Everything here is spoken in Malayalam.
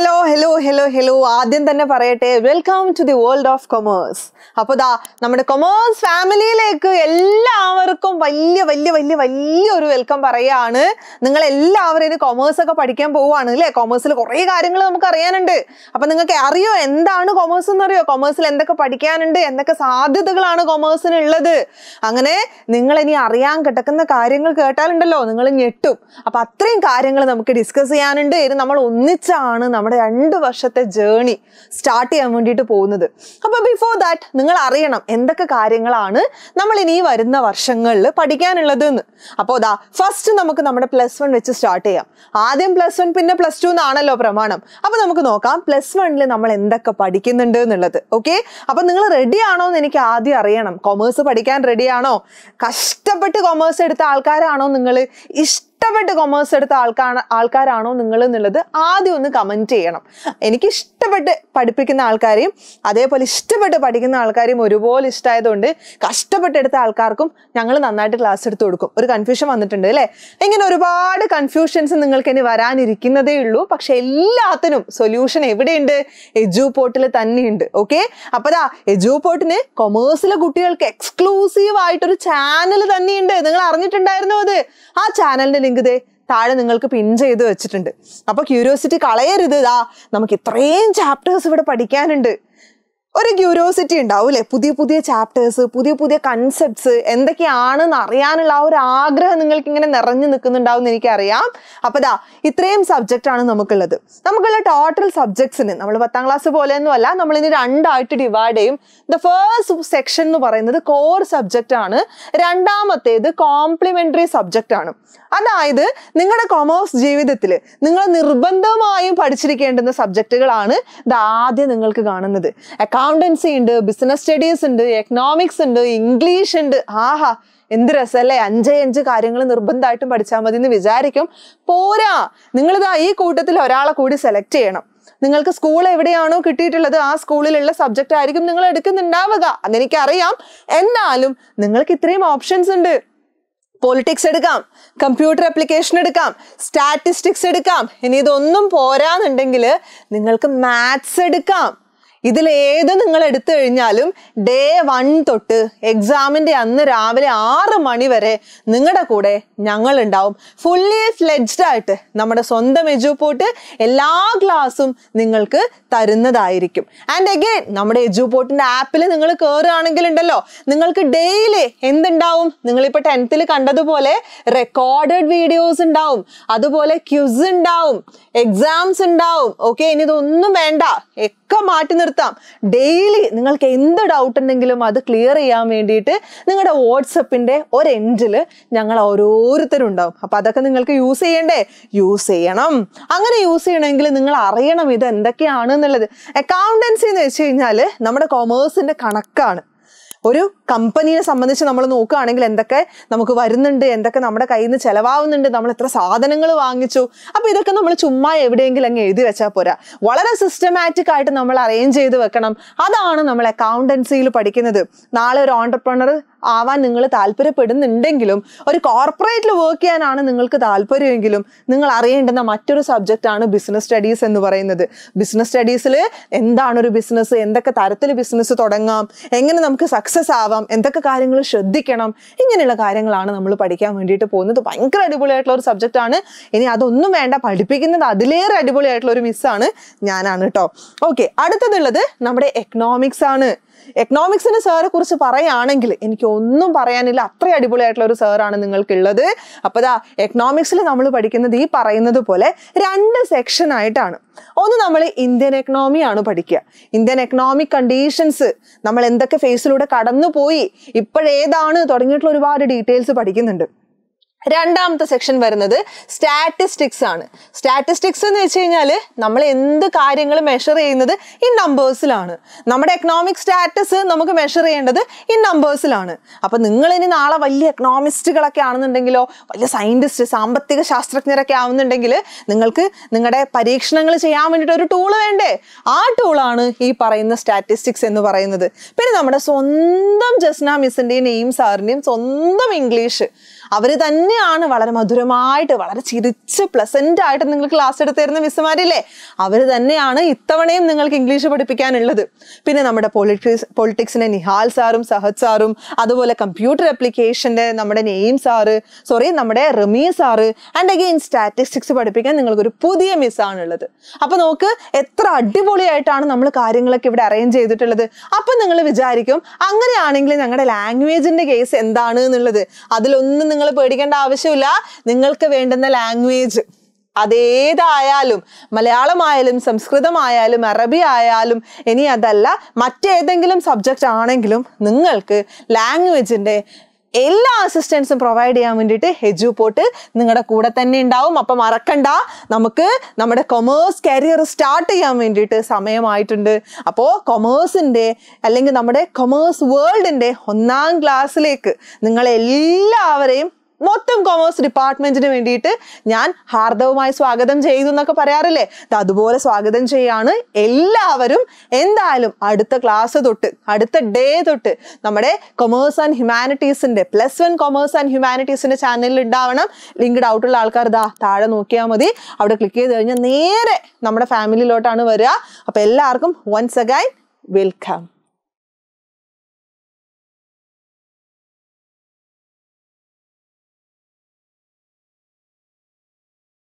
ഹലോ ഹലോ ഹലോ ഹലോ ആദ്യം തന്നെ പറയട്ടെ welcome to the world of commerce അപ്പൊ ദാ നമ്മുടെ കൊമേഴ്സ് ഫാമിലിയിലേക്ക് എല്ലാവർക്കും വലിയ വലിയ വലിയ വലിയ ഒരു വെൽക്കം പറയുകയാണ് നിങ്ങൾ എല്ലാവരും ഇത് കൊമേഴ്സ് ഒക്കെ പഠിക്കാൻ പോവുകയാണ് അല്ലേ കൊമേഴ്സിൽ കുറേ കാര്യങ്ങൾ നമുക്ക് അറിയാനുണ്ട് അപ്പൊ നിങ്ങൾക്ക് അറിയോ എന്താണ് കൊമേഴ്സ് എന്ന് അറിയോ കൊമേഴ്സിൽ എന്തൊക്കെ പഠിക്കാനുണ്ട് എന്തൊക്കെ സാധ്യതകളാണ് കൊമേഴ്സിന് ഉള്ളത് അങ്ങനെ നിങ്ങൾ ഇനി അറിയാൻ കിടക്കുന്ന കാര്യങ്ങൾ കേട്ടാലുണ്ടല്ലോ നിങ്ങൾ ഞെട്ടും അപ്പൊ അത്രയും കാര്യങ്ങൾ നമുക്ക് ഡിസ്കസ് ചെയ്യാനുണ്ട് ഇത് നമ്മൾ ഒന്നിച്ചാണ് നമ്മൾ നമ്മുടെ രണ്ട് വർഷത്തെ ജേണി സ്റ്റാർട്ട് ചെയ്യാൻ വേണ്ടിയിട്ട് പോകുന്നത് അപ്പോൾ ബിഫോർ ദാറ്റ് നിങ്ങൾ അറിയണം എന്തൊക്കെ കാര്യങ്ങളാണ് നമ്മൾ ഇനി വരുന്ന വർഷങ്ങളിൽ പഠിക്കാനുള്ളത് എന്ന് അപ്പോൾ ദാ ഫസ്റ്റ് നമുക്ക് നമ്മുടെ പ്ലസ് വൺ വെച്ച് സ്റ്റാർട്ട് ചെയ്യാം ആദ്യം പ്ലസ് വൺ പിന്നെ പ്ലസ് ടു എന്നാണല്ലോ പ്രമാണം അപ്പോൾ നമുക്ക് നോക്കാം പ്ലസ് വണ്ണിൽ നമ്മൾ എന്തൊക്കെ പഠിക്കുന്നുണ്ട് എന്നുള്ളത് ഓക്കെ അപ്പോൾ നിങ്ങൾ റെഡി ആണോ എന്ന് എനിക്ക് ആദ്യം അറിയണം കൊമേഴ്സ് പഠിക്കാൻ റെഡിയാണോ കഷ്ടപ്പെട്ട് കൊമേഴ്സ് എടുത്ത ആൾക്കാരാണോ നിങ്ങൾ ഇഷ്ടം ഇഷ്ടപ്പെട്ട് കൊമേഴ്സ് എടുത്ത ആൾക്കാണ് ആൾക്കാരാണോ നിങ്ങൾ എന്നുള്ളത് ആദ്യം ഒന്ന് കമൻറ്റ് ചെയ്യണം എനിക്ക് ഇഷ്ടപ്പെട്ട് പഠിപ്പിക്കുന്ന ആൾക്കാരെയും അതേപോലെ ഇഷ്ടപ്പെട്ട് പഠിക്കുന്ന ആൾക്കാരെയും ഒരുപോലെ ഇഷ്ടമായതുകൊണ്ട് കഷ്ടപ്പെട്ടെടുത്ത ആൾക്കാർക്കും ഞങ്ങൾ നന്നായിട്ട് ക്ലാസ് എടുത്ത് കൊടുക്കും ഒരു കൺഫ്യൂഷൻ വന്നിട്ടുണ്ട് അല്ലേ ഇങ്ങനെ ഒരുപാട് കൺഫ്യൂഷൻസ് നിങ്ങൾക്ക് ഇനി വരാനിരിക്കുന്നതേ ഉള്ളൂ പക്ഷെ എല്ലാത്തിനും സൊല്യൂഷൻ എവിടെയുണ്ട് എജു പോർട്ടിൽ തന്നെയുണ്ട് ഓക്കെ അപ്പതാ എജു പോർട്ടിന് കൊമേഴ്സിലെ കുട്ടികൾക്ക് എക്സ്ക്ലൂസീവ് ആയിട്ടൊരു ചാനൽ തന്നെയുണ്ട് നിങ്ങൾ അറിഞ്ഞിട്ടുണ്ടായിരുന്നു അത് ആ ചാനലിന്റെ ലിങ്ക് ദേ താഴെ നിങ്ങൾക്ക് പിൻ ചെയ്ത് വെച്ചിട്ടുണ്ട് അപ്പോൾ ക്യൂരിയോസിറ്റി കളയരുത് ഇതാ നമുക്ക് ഇത്രയും ചാപ്റ്റേഴ്സ് ഇവിടെ പഠിക്കാനുണ്ട് ഒരു ക്യൂരിയോസിറ്റി ഉണ്ടാവും അല്ലേ പുതിയ പുതിയ ചാപ്റ്റേഴ്സ് പുതിയ പുതിയ കൺസെപ്റ്റ്സ് എന്തൊക്കെയാണെന്ന് അറിയാനുള്ള ആ ഒരു ആഗ്രഹം നിങ്ങൾക്ക് ഇങ്ങനെ നിറഞ്ഞു നിൽക്കുന്നുണ്ടാവും എന്ന് എനിക്കറിയാം അപ്പോൾ ദാ ഇത്രയും സബ്ജക്റ്റ് ആണ് നമുക്കുള്ളത് നമുക്കുള്ള ടോട്ടൽ സബ്ജക്ട്സിന് നമ്മൾ പത്താം ക്ലാസ് പോലെ നമ്മൾ ഇനി രണ്ടായിട്ട് ഡിവൈഡ് ചെയ്യും ദ ഫേസ്റ്റ് സെക്ഷൻ എന്ന് പറയുന്നത് കോർ സബ്ജക്റ്റ് ആണ് രണ്ടാമത്തേത് കോംപ്ലിമെന്ററി സബ്ജക്റ്റ് ആണ് അതായത് നിങ്ങളുടെ കൊമേഴ്സ് ജീവിതത്തിൽ നിങ്ങൾ നിർബന്ധമായും പഠിച്ചിരിക്കേണ്ടുന്ന സബ്ജക്റ്റുകളാണ് ഇത് ആദ്യം നിങ്ങൾക്ക് കാണുന്നത് അക്കൗണ്ടൻസി ഉണ്ട് ബിസിനസ് സ്റ്റഡീസ് ഉണ്ട് എക്കണോമിക്സ് ഉണ്ട് ഇംഗ്ലീഷ് ഉണ്ട് ആഹാ എന്ത് രസമല്ലേ അഞ്ചേ അഞ്ച് കാര്യങ്ങൾ നിർബന്ധമായിട്ടും പഠിച്ചാൽ മതി എന്ന് വിചാരിക്കും പോരാ നിങ്ങളിതാ ഈ കൂട്ടത്തിൽ ഒരാളെ കൂടി സെലക്ട് ചെയ്യണം നിങ്ങൾക്ക് സ്കൂൾ എവിടെയാണോ കിട്ടിയിട്ടുള്ളത് ആ സ്കൂളിലുള്ള സബ്ജക്റ്റ് ആയിരിക്കും നിങ്ങൾ എടുക്കുന്നുണ്ടാവുക അറിയാം എന്നാലും നിങ്ങൾക്ക് ഇത്രയും ഓപ്ഷൻസ് ഉണ്ട് പൊളിറ്റിക്സ് എടുക്കാം കമ്പ്യൂട്ടർ അപ്ലിക്കേഷൻ എടുക്കാം സ്റ്റാറ്റിസ്റ്റിക്സ് എടുക്കാം ഇനി ഇതൊന്നും പോരാന്നുണ്ടെങ്കിൽ നിങ്ങൾക്ക് മാത്സ് എടുക്കാം ഇതിൽ ഏത് നിങ്ങൾ എടുത്തു കഴിഞ്ഞാലും ഡേ വൺ തൊട്ട് എക്സാമിൻ്റെ അന്ന് രാവിലെ ആറ് മണി വരെ നിങ്ങളുടെ കൂടെ ഞങ്ങളുണ്ടാവും ഫുള്ളി ഫ്ലെഡ്ജ്ഡ് ആയിട്ട് നമ്മുടെ സ്വന്തം എജുപോട്ട് എല്ലാ ക്ലാസ്സും നിങ്ങൾക്ക് തരുന്നതായിരിക്കും ആൻഡ് അഗെയിൻ നമ്മുടെ എജുപോട്ടിൻ്റെ ആപ്പിൽ നിങ്ങൾ കയറുകയാണെങ്കിൽ ഉണ്ടല്ലോ നിങ്ങൾക്ക് ഡെയിലി എന്തുണ്ടാവും നിങ്ങളിപ്പോൾ ടെൻത്തിൽ കണ്ടതുപോലെ റെക്കോർഡഡ് വീഡിയോസ് ഉണ്ടാവും അതുപോലെ ക്യൂസ് ഉണ്ടാവും എക്സാംസ് ഉണ്ടാവും ഓക്കെ ഇനി ഇതൊന്നും വേണ്ട ഒക്കെ മാറ്റി നിർത്താം ഡെയിലി നിങ്ങൾക്ക് എന്ത് ഡൗട്ട് ഉണ്ടെങ്കിലും അത് ക്ലിയർ ചെയ്യാൻ വേണ്ടിയിട്ട് നിങ്ങളുടെ വാട്സപ്പിൻ്റെ ഒരു എൻഡിൽ ഞങ്ങൾ ഓരോരുത്തരും ഉണ്ടാവും അപ്പോൾ അതൊക്കെ നിങ്ങൾക്ക് യൂസ് ചെയ്യണ്ടേ യൂസ് ചെയ്യണം അങ്ങനെ യൂസ് ചെയ്യണമെങ്കിൽ നിങ്ങൾ അറിയണം ഇത് എന്തൊക്കെയാണ് എന്നുള്ളത് അക്കൗണ്ടൻസി എന്ന് വെച്ച് കഴിഞ്ഞാൽ നമ്മുടെ കൊമേഴ്സിൻ്റെ കണക്കാണ് ഒരു കമ്പനിയെ സംബന്ധിച്ച് നമ്മൾ നോക്കുകയാണെങ്കിൽ എന്തൊക്കെ നമുക്ക് വരുന്നുണ്ട് എന്തൊക്കെ നമ്മുടെ കയ്യിൽ നിന്ന് ചിലവാവുന്നുണ്ട് നമ്മൾ എത്ര സാധനങ്ങൾ വാങ്ങിച്ചു അപ്പോൾ ഇതൊക്കെ നമ്മൾ ചുമ്മാ എവിടെയെങ്കിലും അങ്ങ് എഴുതി വെച്ചാൽ പോരാ വളരെ സിസ്റ്റമാറ്റിക് ആയിട്ട് നമ്മൾ അറേഞ്ച് ചെയ്ത് വെക്കണം അതാണ് നമ്മൾ അക്കൗണ്ടൻസിയിൽ പഠിക്കുന്നത് നാളെ ഒരു ഓണ്ടർപ്രണർ ആവാൻ നിങ്ങൾ താല്പര്യപ്പെടുന്നുണ്ടെങ്കിലും ഒരു കോർപ്പറേറ്റിൽ വർക്ക് ചെയ്യാനാണ് നിങ്ങൾക്ക് താല്പര്യമെങ്കിലും നിങ്ങൾ അറിയേണ്ടുന്ന മറ്റൊരു സബ്ജക്റ്റാണ് ബിസിനസ് സ്റ്റഡീസ് എന്ന് പറയുന്നത് ബിസിനസ് സ്റ്റഡീസിൽ എന്താണ് ഒരു ബിസിനസ് എന്തൊക്കെ തരത്തിൽ ബിസിനസ് തുടങ്ങാം എങ്ങനെ നമുക്ക് സക്സസ് ആവാം എന്തൊക്കെ കാര്യങ്ങൾ ശ്രദ്ധിക്കണം ഇങ്ങനെയുള്ള കാര്യങ്ങളാണ് നമ്മൾ പഠിക്കാൻ വേണ്ടിയിട്ട് പോകുന്നത് ഭയങ്കര അടിപൊളിയായിട്ടുള്ള ഒരു സബ്ജക്റ്റാണ് ഇനി അതൊന്നും വേണ്ട പഠിപ്പിക്കുന്നത് അതിലേറെ അടിപൊളിയായിട്ടുള്ള ഒരു മിസ്സാണ് ഞാനാണ് കേട്ടോ ഓക്കെ അടുത്തതുള്ളത് നമ്മുടെ എക്കണോമിക്സ് ആണ് എക്കണോമിക്സിന് സാറെ കുറിച്ച് പറയുകയാണെങ്കിൽ എനിക്ക് ഒന്നും പറയാനില്ല അത്ര അടിപൊളിയായിട്ടുള്ള ഒരു സാറാണ് നിങ്ങൾക്കുള്ളത് അപ്പോൾ ദാ എക്കണോമിക്സിൽ നമ്മൾ പഠിക്കുന്നത് ഈ പറയുന്നത് പോലെ രണ്ട് സെക്ഷൻ ആയിട്ടാണ് ഒന്ന് നമ്മൾ ഇന്ത്യൻ എക്കണോമി ആണ് പഠിക്കുക ഇന്ത്യൻ എക്കണോമിക് കണ്ടീഷൻസ് നമ്മൾ എന്തൊക്കെ ഫേസിലൂടെ കടന്നുപോയി ഇപ്പോഴേതാണ് തുടങ്ങിയിട്ടുള്ള ഒരുപാട് ഡീറ്റെയിൽസ് പഠിക്കുന്നുണ്ട് രണ്ടാമത്തെ സെക്ഷൻ വരുന്നത് സ്റ്റാറ്റിസ്റ്റിക്സ് ആണ് സ്റ്റാറ്റിസ്റ്റിക്സ് എന്ന് വെച്ച് കഴിഞ്ഞാൽ നമ്മൾ എന്ത് കാര്യങ്ങൾ മെഷർ ചെയ്യുന്നത് ഈ നമ്പേഴ്സിലാണ് നമ്മുടെ എക്കണോമിക് സ്റ്റാറ്റസ് നമുക്ക് മെഷർ ചെയ്യേണ്ടത് ഈ നമ്പേഴ്സിലാണ് അപ്പം നിങ്ങൾ ഇനി നാളെ വലിയ എക്കണോമിസ്റ്റുകളൊക്കെ ആണെന്നുണ്ടെങ്കിലോ വലിയ സയൻറ്റിസ്റ്റ് സാമ്പത്തിക ശാസ്ത്രജ്ഞരൊക്കെ ആവുന്നുണ്ടെങ്കിൽ നിങ്ങൾക്ക് നിങ്ങളുടെ പരീക്ഷണങ്ങൾ ചെയ്യാൻ വേണ്ടിയിട്ട് ഒരു ടൂൾ വേണ്ടേ ആ ടൂളാണ് ഈ പറയുന്ന സ്റ്റാറ്റിസ്റ്റിക്സ് എന്ന് പറയുന്നത് പിന്നെ നമ്മുടെ സ്വന്തം ജസ്ന മിസ്സിൻ്റെയും നെയിം സാറിൻ്റെയും സ്വന്തം ഇംഗ്ലീഷ് അവർ തന്നെ തന്നെയാണ് വളരെ മധുരമായിട്ട് വളരെ ചിരിച്ച് പ്ലസൻ്റ് ആയിട്ട് നിങ്ങൾ ക്ലാസ് എടുത്ത് തരുന്ന മിസ്സുമാരില്ലേ അവർ തന്നെയാണ് ഇത്തവണയും നിങ്ങൾക്ക് ഇംഗ്ലീഷ് പഠിപ്പിക്കാനുള്ളത് പിന്നെ നമ്മുടെ പൊളിറ്റിക്സ് പൊളിറ്റിക്സിൻ്റെ നിഹാൽ സാറും സഹദ് സാറും അതുപോലെ കമ്പ്യൂട്ടർ അപ്ലിക്കേഷൻ്റെ നമ്മുടെ നെയിം സാറ് സോറി നമ്മുടെ Rami sir and again statistics പഠിപ്പിക്കാൻ നിങ്ങൾക്കൊരു പുതിയ മിസ്സാണുള്ളത് അപ്പോൾ നോക്ക് എത്ര അടിപൊളിയായിട്ടാണ് നമ്മൾ കാര്യങ്ങളൊക്കെ ഇവിടെ അറേഞ്ച് ചെയ്തിട്ടുള്ളത് അപ്പം നിങ്ങൾ വിചാരിക്കും അങ്ങനെയാണെങ്കിൽ ഞങ്ങളുടെ ലാംഗ്വേജിൻ്റെ കേസ് എന്താണ് എന്നുള്ളത് അതിലൊന്നും നിങ്ങൾ പേടിക്കേണ്ട ആവശ്യമില്ല നിങ്ങൾക്ക് വേണ്ടുന്ന ലാംഗ്വേജ് അതേതായാലും മലയാളമായാലും സംസ്കൃതമായാലും അറബി ആയാലും ഇനി അതല്ല മറ്റേതെങ്കിലും സബ്ജക്റ്റ് ആണെങ്കിലും നിങ്ങൾക്ക് ലാംഗ്വേജിൻ്റെ എല്ലാ അസിസ്റ്റൻസും പ്രൊവൈഡ് ചെയ്യാൻ വേണ്ടിയിട്ട് ഹെജു പോട്ട് നിങ്ങളുടെ കൂടെ തന്നെ ഉണ്ടാവും അപ്പം മറക്കണ്ട നമുക്ക് നമ്മുടെ കൊമേഴ്സ് കരിയർ സ്റ്റാർട്ട് ചെയ്യാൻ വേണ്ടിയിട്ട് സമയമായിട്ടുണ്ട് അപ്പോൾ കൊമേഴ്സിൻ്റെ അല്ലെങ്കിൽ നമ്മുടെ കൊമേഴ്സ് വേൾഡിൻ്റെ ഒന്നാം ക്ലാസ്സിലേക്ക് നിങ്ങളെല്ലാവരെയും മൊത്തം കൊമേഴ്സ് ഡിപ്പാർട്ട്മെന്റിന് വേണ്ടിയിട്ട് ഞാൻ ഹാർദവുമായി സ്വാഗതം ചെയ്തു എന്നൊക്കെ പറയാറില്ലേ അതുപോലെ സ്വാഗതം ചെയ്യാണ് എല്ലാവരും എന്തായാലും അടുത്ത ക്ലാസ് തൊട്ട് അടുത്ത ഡേ തൊട്ട് നമ്മുടെ കൊമേഴ്സ് ആൻഡ് ഹ്യൂമാനിറ്റീസിന്റെ പ്ലസ് വൺ കൊമേഴ്സ് ആൻഡ് ഹ്യൂമാനിറ്റീസിന്റെ ചാനലിൽ ഉണ്ടാവണം ലിങ്ക് ഡൗട്ട് ഉള്ള ആൾക്കാർ ഇതാ താഴെ നോക്കിയാൽ മതി അവിടെ ക്ലിക്ക് ചെയ്ത് കഴിഞ്ഞാൽ നേരെ നമ്മുടെ ഫാമിലിയിലോട്ടാണ് വരിക അപ്പോൾ എല്ലാവർക്കും വൺസ് അഗൈൻ വെൽക്കം